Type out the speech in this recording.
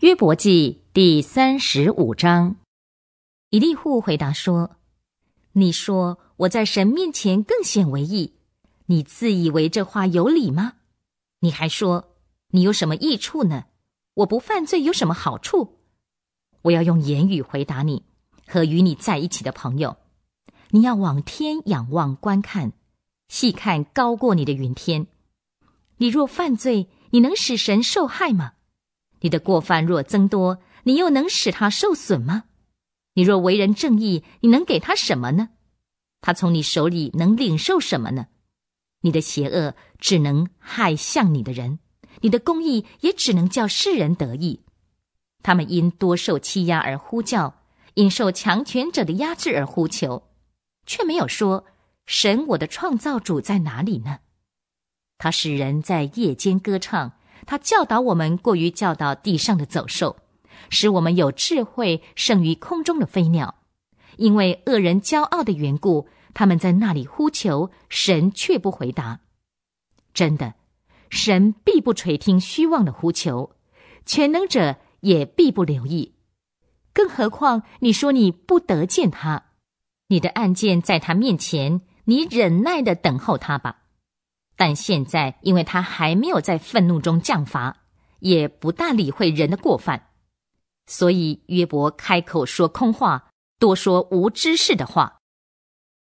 约伯记第三十五章，以利户回答说：“你说我在神面前更显为义，你自以为这话有理吗？你还说你有什么益处呢？我不犯罪有什么好处？我要用言语回答你和与你在一起的朋友。你要往天仰望观看，细看高过你的云天。你若犯罪，你能使神受害吗？”你的过犯若增多，你又能使他受损吗？你若为人正义，你能给他什么呢？他从你手里能领受什么呢？你的邪恶只能害向你的人，你的公义也只能叫世人得意。他们因多受欺压而呼叫，因受强权者的压制而呼求，却没有说神，我的创造主在哪里呢？他使人在夜间歌唱。他教导我们，过于教导地上的走兽，使我们有智慧胜于空中的飞鸟。因为恶人骄傲的缘故，他们在那里呼求，神却不回答。真的，神必不垂听虚妄的呼求，全能者也必不留意。更何况你说你不得见他，你的案件在他面前，你忍耐的等候他吧。但现在，因为他还没有在愤怒中降罚，也不大理会人的过犯，所以约伯开口说空话，多说无知识的话。